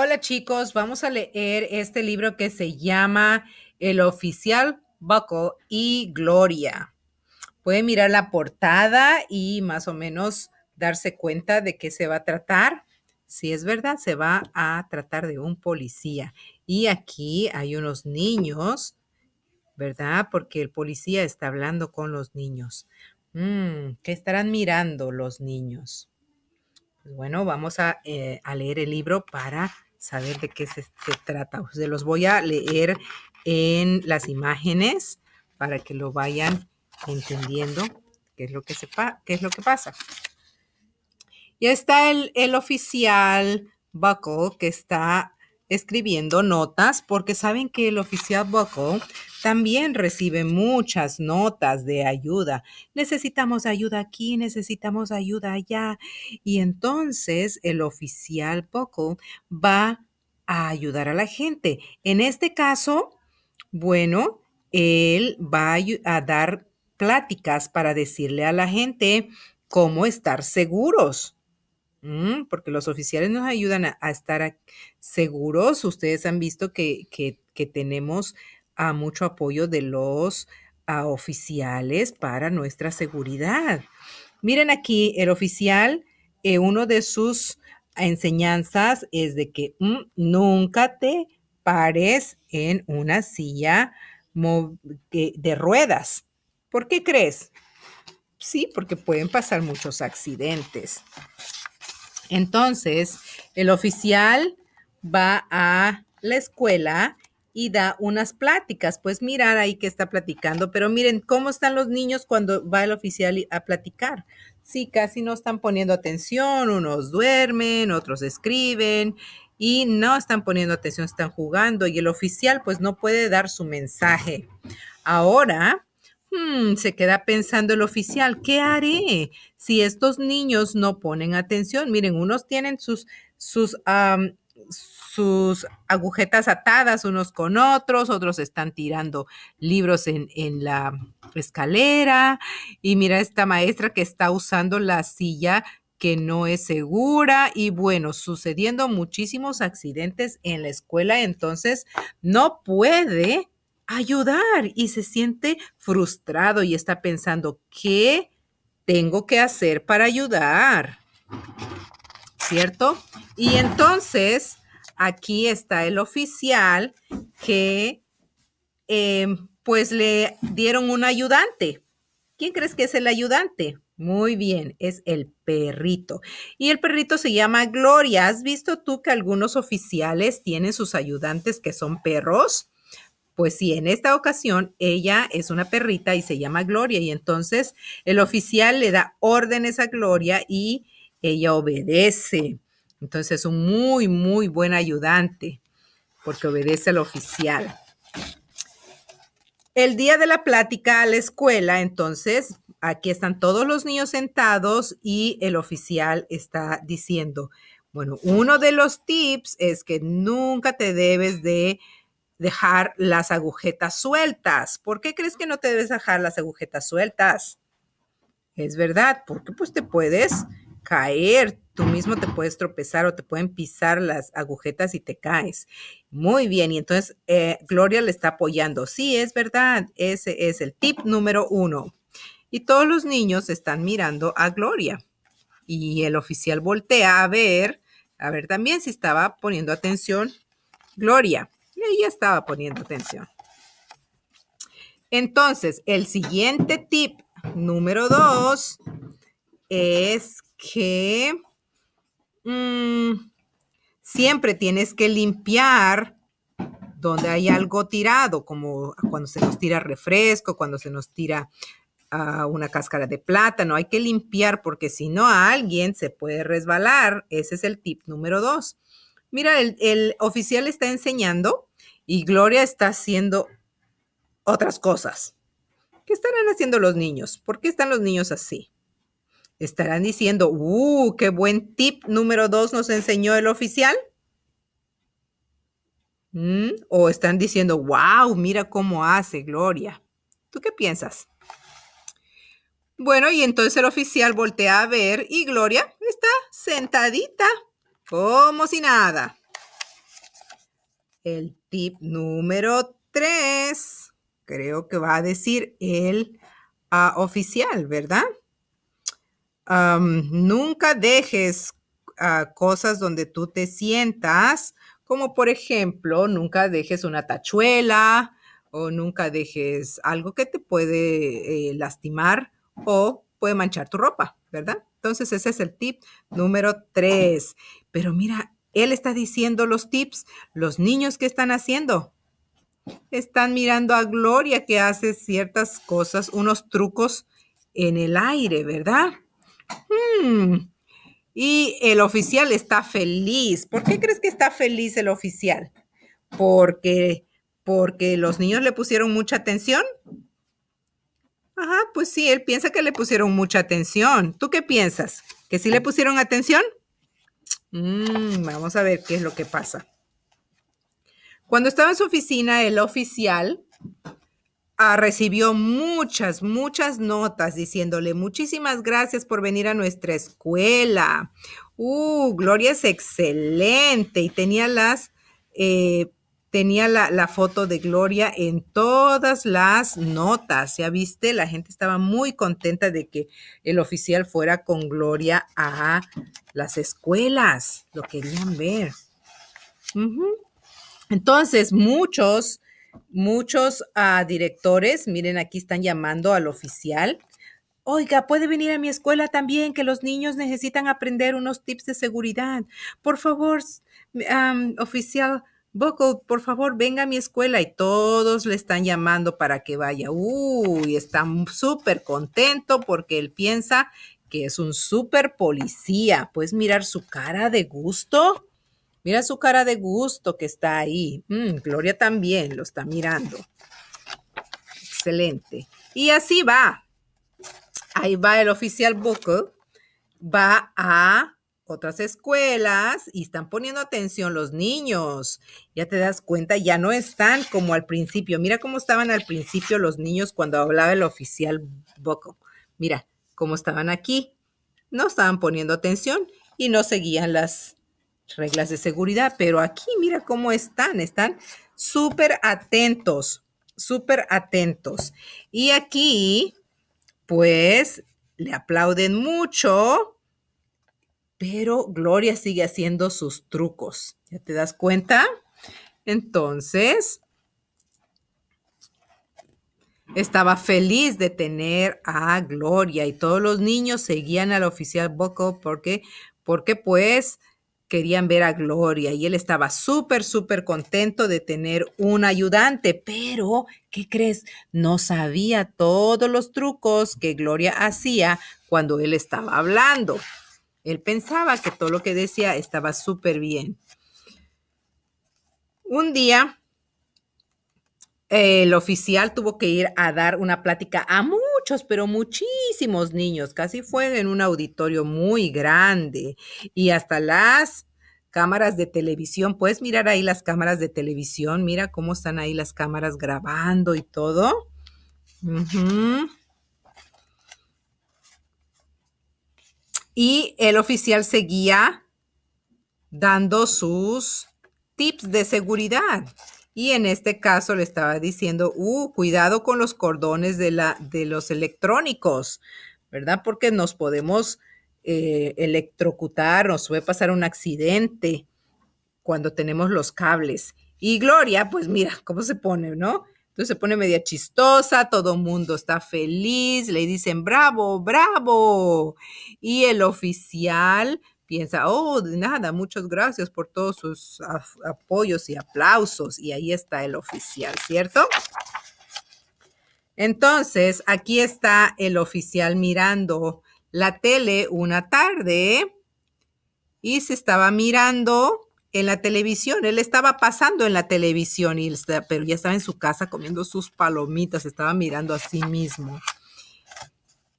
Hola chicos, vamos a leer este libro que se llama El oficial Buckle y Gloria. Pueden mirar la portada y más o menos darse cuenta de qué se va a tratar. Si es verdad, se va a tratar de un policía. Y aquí hay unos niños, ¿verdad? Porque el policía está hablando con los niños. Mm, ¿Qué estarán mirando los niños? Pues bueno, vamos eh, a leer el libro para saber de qué se, trata. Se los voy a leer en las imágenes para que lo vayan entendiendo qué es lo que, qué es lo que pasa. Ya está el, el oficial Buckle que está escribiendo notas porque saben que el oficial Boko también recibe muchas notas de ayuda. Necesitamos ayuda aquí, necesitamos ayuda allá. Y entonces el oficial Boko va a ayudar a la gente. En este caso, bueno, él va a dar pláticas para decirle a la gente cómo estar seguros Mm, porque los oficiales nos ayudan a, estar seguros. Ustedes han visto que, tenemos a mucho apoyo de los oficiales para nuestra seguridad. Miren aquí, el oficial, eh, uno de sus enseñanzas es de que mm, nunca te pares en una silla de ruedas. ¿Por qué crees? Sí, porque pueden pasar muchos accidentes. Entonces, el oficial va a la escuela y da unas pláticas. Pues mirar ahí que está platicando, pero miren cómo están los niños cuando va el oficial a platicar. Sí, casi no están poniendo atención, unos duermen, otros escriben y no están poniendo atención, están jugando y el oficial pues no puede dar su mensaje. Ahora Mm, se queda pensando el oficial, ¿qué haré si estos niños no ponen atención? Miren, unos tienen sus, sus, sus agujetas atadas unos con otros, otros están tirando libros en, en, la escalera y mira esta maestra que está usando la silla que no es segura y bueno, sucediendo muchísimos accidentes en la escuela, entonces no puede ayudar y se siente frustrado y está pensando, ¿qué tengo que hacer para ayudar? ¿Cierto? Y entonces, aquí está el oficial que eh, pues le dieron un ayudante. ¿Quién crees que es el ayudante? Muy bien, es el perrito. Y el perrito se llama Gloria. ¿Has visto tú que algunos oficiales tienen sus ayudantes que son perros? Pues sí, en esta ocasión ella es una perrita y se llama Gloria y entonces el oficial le da órdenes a Gloria y ella obedece. Entonces es un muy, muy buen ayudante porque obedece al oficial. El día de la plática a la escuela, entonces, aquí están todos los niños sentados y el oficial está diciendo, bueno, uno de los tips es que nunca te debes de dejar las agujetas sueltas. ¿Por qué crees que no te debes dejar las agujetas sueltas? Es verdad, porque pues te puedes caer, tú mismo te puedes tropezar o te pueden pisar las agujetas y te caes. Muy bien, y entonces eh, Gloria le está apoyando. Sí, es verdad, ese es el tip número uno. Y todos los niños están mirando a Gloria. Y el oficial voltea a ver, a ver también si estaba poniendo atención Gloria. Y ella estaba poniendo atención. Entonces, el siguiente tip número dos es que mm, siempre tienes que limpiar donde hay algo tirado, como cuando se nos tira refresco, cuando se nos tira ah, una cáscara de plátano. Hay que limpiar porque si no a alguien se puede resbalar. Ese es el tip número dos. Mira, el oficial está enseñando y Gloria está haciendo otras cosas. ¿Qué estarán haciendo los niños? ¿Por qué están los niños así? ¿Estarán diciendo, uh, qué buen tip número dos nos enseñó el oficial? ¿Mm? ¿O están diciendo, wow, mira cómo hace Gloria? ¿Tú qué piensas? Bueno, y entonces el oficial voltea a ver y Gloria está sentadita, como si nada. El tip número tres, creo que va a decir el ah, oficial, ¿verdad? nunca dejes ah, cosas donde tú te sientas, como por ejemplo, nunca dejes una tachuela o nunca dejes algo que te puede eh, lastimar o puede manchar tu ropa, ¿verdad? Entonces ese es el tip número tres. Pero mira, él está diciendo los tips, los niños que están haciendo. Están mirando a Gloria que hace ciertas cosas, unos trucos en el aire, ¿verdad? Hmm. Y el oficial está feliz. ¿Por qué crees que está feliz el oficial? Porque porque los niños le pusieron mucha atención. Ajá, pues sí, él piensa que le pusieron mucha atención. ¿Tú qué piensas? ¿Que sí le pusieron atención? Mm, vamos a ver qué es lo que pasa. Cuando estaba en su oficina, el oficial ah, recibió muchas, muchas notas diciéndole muchísimas gracias por venir a nuestra escuela. Uh, Gloria es excelente y tenía las eh, tenía la, foto de Gloria en todas las notas, ya viste, la gente estaba muy contenta de que el oficial fuera con Gloria a las escuelas, lo querían ver. Entonces, muchos, muchos ah, directores, miren, aquí están llamando al oficial. Oiga, puede venir a mi escuela también, que los niños necesitan aprender unos tips de seguridad. Por favor, oficial, Buckle, por favor, venga a mi escuela y todos le están llamando para que vaya. Uy, está súper contento porque él piensa que es un súper policía. Puedes mirar su cara de gusto. Mira su cara de gusto que está ahí. Mm, Gloria también lo está mirando. Excelente. Y así va. Ahí va el oficial Buckle. Va a otras escuelas y están poniendo atención los niños. Ya te das cuenta, ya no están como al principio. Mira cómo estaban al principio los niños cuando hablaba el oficial Boco. Mira cómo estaban aquí. No estaban poniendo atención y no seguían las reglas de seguridad, pero aquí mira cómo están, están súper atentos, súper atentos. Y aquí, pues, le aplauden mucho pero Gloria sigue haciendo sus trucos. ¿Ya te das cuenta? Entonces, estaba feliz de tener a Gloria y todos los niños seguían al oficial Boco porque, porque pues querían ver a Gloria y él estaba súper, súper contento de tener un ayudante, pero, ¿qué crees? No sabía todos los trucos que Gloria hacía cuando él estaba hablando. Él pensaba que todo lo que decía estaba súper bien. Un día, el oficial tuvo que ir a dar una plática a muchos, pero muchísimos niños. Casi fue en un auditorio muy grande y hasta las cámaras de televisión. Puedes mirar ahí las cámaras de televisión. Mira cómo están ahí las cámaras grabando y todo. Y el oficial seguía dando sus tips de seguridad. Y en este caso le estaba diciendo, uh, cuidado con los cordones de, la, de los electrónicos, ¿verdad? Porque nos podemos eh, electrocutar, nos puede pasar un accidente cuando tenemos los cables. Y Gloria, pues mira cómo se pone, ¿no? Entonces se pone media chistosa, todo mundo está feliz, le dicen bravo, bravo. Y el oficial piensa, oh, de nada, muchas gracias por todos sus apoyos y aplausos. Y ahí está el oficial, ¿cierto? Entonces, aquí está el oficial mirando la tele una tarde y se estaba mirando en la televisión. Él estaba pasando en la televisión, y pero ya estaba en su casa comiendo sus palomitas, estaba mirando a sí mismo.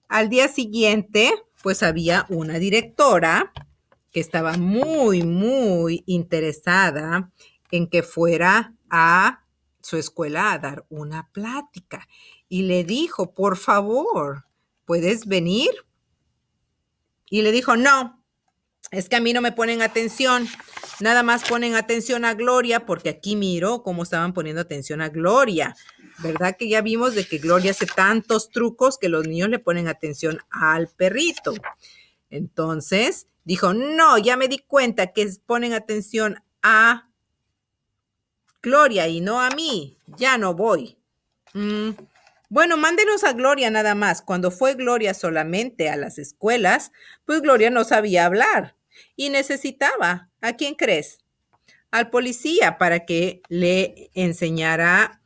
Al día siguiente, pues había una directora que estaba muy, muy interesada en que fuera a su escuela a dar una plática y le dijo, por favor, ¿puedes venir? Y le dijo, no, es que a mí no me ponen atención, nada más ponen atención a Gloria, porque aquí miro cómo estaban poniendo atención a Gloria, ¿verdad? Que ya vimos de que Gloria hace tantos trucos que los niños le ponen atención al perrito. Entonces, dijo, no, ya me di cuenta que ponen atención a Gloria y no a mí, ya no voy. Mm, bueno, mándenos a Gloria nada más. Cuando fue Gloria solamente a las escuelas, pues Gloria no sabía hablar y necesitaba, ¿a quién crees? Al policía para que le enseñara,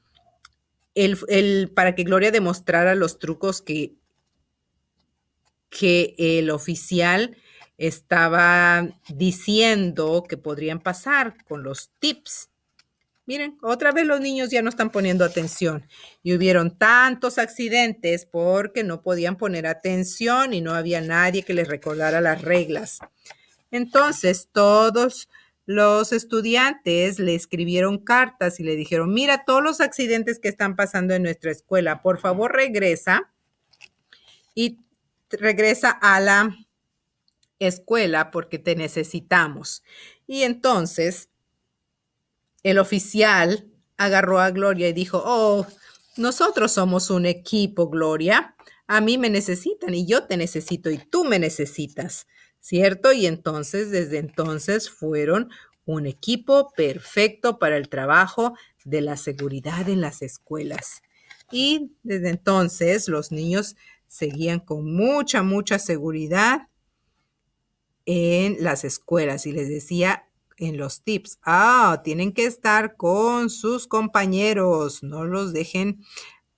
el, el, para que Gloria demostrara los trucos que, que el oficial estaba diciendo que podrían pasar con los tips. Miren, otra vez los niños ya no están poniendo atención y hubieron tantos accidentes porque no podían poner atención y no había nadie que les recordara las reglas. Entonces, todos los estudiantes le escribieron cartas y le dijeron, mira todos los accidentes que están pasando en nuestra escuela, por favor regresa y regresa a la escuela porque te necesitamos. Y entonces el oficial agarró a Gloria y dijo, oh, nosotros somos un equipo, Gloria. A mí me necesitan y yo te necesito y tú me necesitas. ¿cierto? Y entonces, desde entonces fueron un equipo perfecto para el trabajo de la seguridad en las escuelas. Y desde entonces los niños seguían con mucha, mucha seguridad en las escuelas. Y les decía en los tips, ah, tienen que estar con sus compañeros, no los dejen,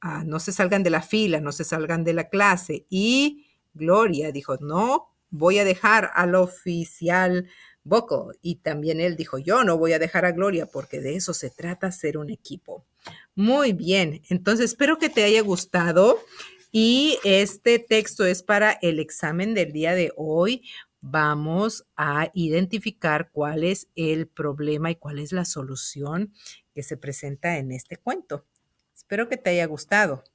ah, no se salgan de la fila, no se salgan de la clase. Y Gloria dijo, no voy a dejar al oficial Boco. Y también él dijo, yo no voy a dejar a Gloria porque de eso se trata ser un equipo. Muy bien, entonces espero que te haya gustado y este texto es para el examen del día de hoy. Vamos a identificar cuál es el problema y cuál es la solución que se presenta en este cuento. Espero que te haya gustado.